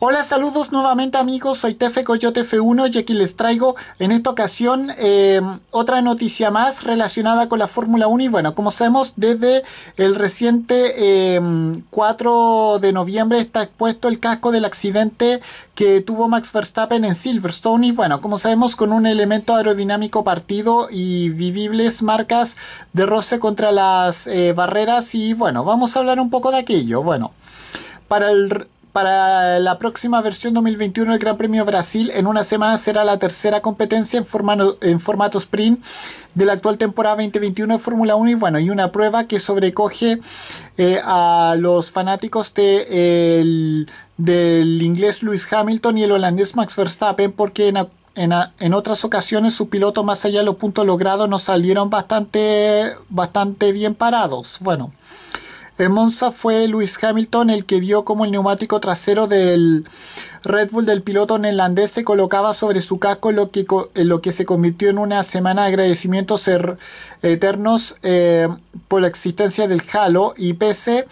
Hola, saludos nuevamente amigos, soy Tefe Coyote F1 y aquí les traigo en esta ocasión em, otra noticia más relacionada con la Fórmula 1 y bueno, como sabemos desde el reciente 4 em, de noviembre está expuesto el casco del accidente que tuvo Max Verstappen en Silverstone y bueno, como sabemos con un elemento aerodinámico partido y vivibles marcas de roce contra las eh, barreras y bueno, vamos a hablar un poco de aquello, bueno. Para el para la próxima versión 2021 del Gran Premio Brasil. En una semana será la tercera competencia en, en formato sprint de la actual temporada 2021 de Fórmula 1 y bueno, hay una prueba que sobrecoge eh, a los fanáticos de, del inglés Lewis Hamilton y el holandés Max Verstappen porque en otras ocasiones su piloto, más allá de los puntos logrados nos salieron bastante, bastante bien parados. Bueno, en eh, Monza fue Lewis Hamilton el que vio como el neumático trasero del Red Bull del piloto neerlandés se colocaba sobre su casco, lo que, eh, lo que se convirtió en una semana de agradecimientos er-, eternos eh, por la existencia del Halo y pese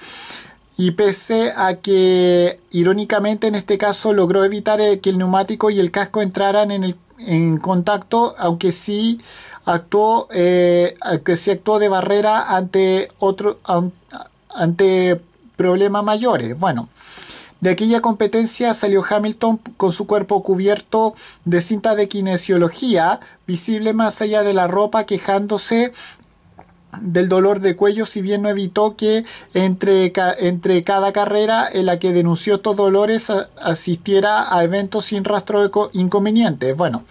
y pese a que irónicamente en este caso logró evitar que el neumático y el casco entraran en, en contacto, aunque sí actuó, actuó de barrera ante otro, ante problemas mayores. Bueno, de aquella competencia salió Hamilton con su cuerpo cubierto de cinta de kinesiología, visible más allá de la ropa, quejándose del dolor de cuello, si bien no evitó que entre, entre cada carrera en la que denunció estos dolores asistiera a eventos sin rastro de inconvenientes. Bueno,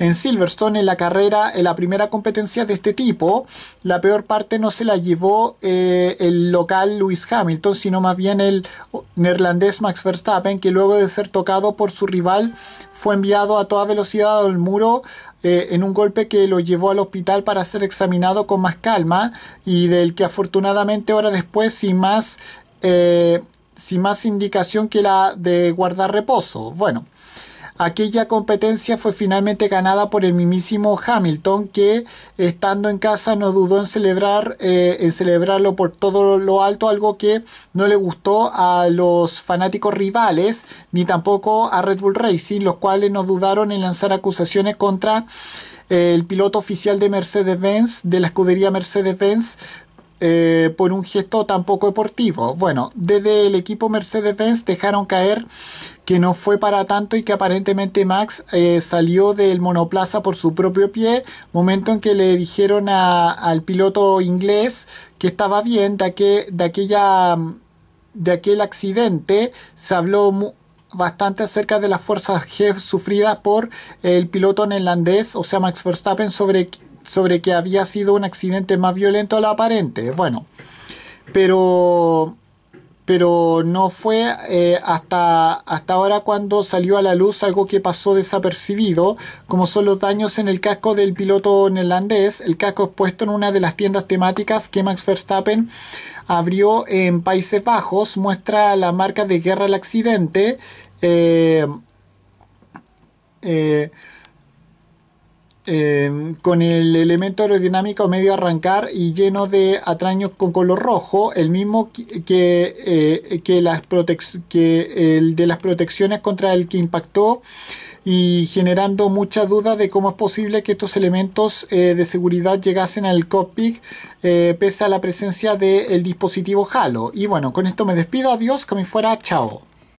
en Silverstone, en la carrera, en la primera competencia de este tipo, la peor parte no se la llevó eh, el local Lewis Hamilton, sino más bien el neerlandés Max Verstappen, que luego de ser tocado por su rival fue enviado a toda velocidad al muro eh, en un golpe que lo llevó al hospital para ser examinado con más calma y del que afortunadamente horas después sin más, eh, sin más indicación que la de guardar reposo. Bueno, Aquella competencia fue finalmente ganada por el mismísimo Hamilton, que estando en casa no dudó en celebrar, eh, en celebrarlo por todo lo alto, algo que no le gustó a los fanáticos rivales, ni tampoco a Red Bull Racing, los cuales no dudaron en lanzar acusaciones contra eh, el piloto oficial de Mercedes-Benz, de la escudería Mercedes-Benz, eh, por un gesto tampoco deportivo. Bueno, desde el equipo Mercedes-Benz dejaron caer que no fue para tanto y que aparentemente Max eh, salió del monoplaza por su propio pie, momento en que le dijeron al piloto inglés que estaba bien de, aquel, mm, de aquel accidente se habló bastante acerca de las fuerzas G sufridas por el piloto neerlandés, o sea Max Verstappen, sobre sobre que había sido un accidente más violento a lo aparente. Bueno, pero pero no fue eh, hasta, hasta ahora cuando salió a la luz algo que pasó desapercibido, como son los daños en el casco del piloto neerlandés, el casco expuesto en una de las tiendas temáticas que Max Verstappen abrió en Países Bajos, muestra la marca de guerra al accidente. eh, eh eh, con el elemento aerodinámico medio arrancar y lleno de atraños con color rojo, el mismo que, eh, las que el de las protecciones contra el que impactó y generando mucha duda de cómo es posible que estos elementos eh, de seguridad llegasen al cockpit pese a la presencia del dispositivo Halo. Y bueno, con esto me despido, adiós, que fuera, chao.